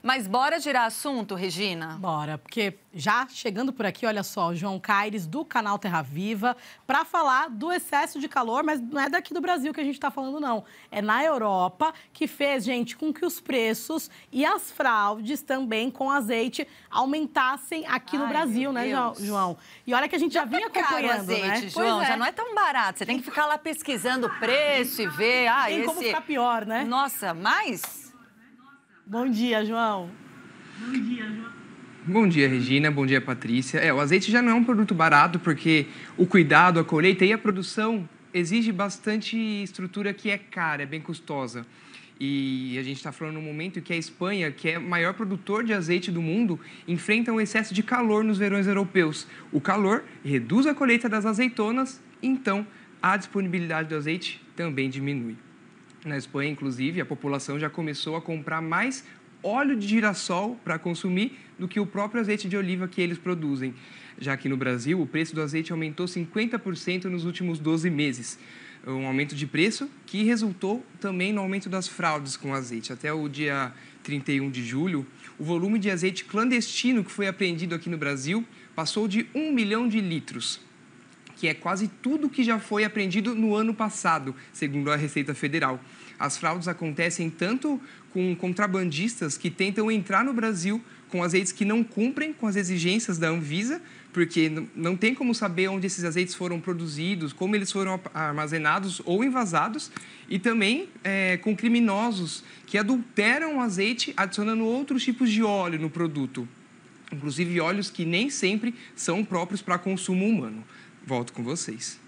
Mas bora girar assunto, Regina? Bora, porque já chegando por aqui, olha só, o João Caires, do canal Terra Viva, para falar do excesso de calor, mas não é daqui do Brasil que a gente está falando, não. É na Europa que fez, gente, com que os preços e as fraudes também com azeite aumentassem aqui Ai, no Brasil, né, Deus. João? E olha que a gente já, já vinha tá acompanhando, né? azeite, né? João, é. já não é tão barato. Você tem que ficar lá pesquisando o preço e ver. Ah, Tem esse... como ficar pior, né? Nossa, mas Bom dia, João. Bom dia, João. Bom dia, Regina. Bom dia, Patrícia. É, o azeite já não é um produto barato, porque o cuidado, a colheita e a produção exige bastante estrutura que é cara, é bem custosa. E a gente está falando no momento que a Espanha, que é o maior produtor de azeite do mundo, enfrenta um excesso de calor nos verões europeus. O calor reduz a colheita das azeitonas, então a disponibilidade do azeite também diminui. Na Espanha, inclusive, a população já começou a comprar mais óleo de girassol para consumir do que o próprio azeite de oliva que eles produzem. Já que no Brasil, o preço do azeite aumentou 50% nos últimos 12 meses. Um aumento de preço que resultou também no aumento das fraudes com azeite. Até o dia 31 de julho, o volume de azeite clandestino que foi apreendido aqui no Brasil passou de 1 milhão de litros que é quase tudo que já foi apreendido no ano passado, segundo a Receita Federal. As fraudes acontecem tanto com contrabandistas que tentam entrar no Brasil com azeites que não cumprem com as exigências da Anvisa, porque não tem como saber onde esses azeites foram produzidos, como eles foram armazenados ou envasados, e também é, com criminosos que adulteram o azeite adicionando outros tipos de óleo no produto, inclusive óleos que nem sempre são próprios para consumo humano volto com vocês.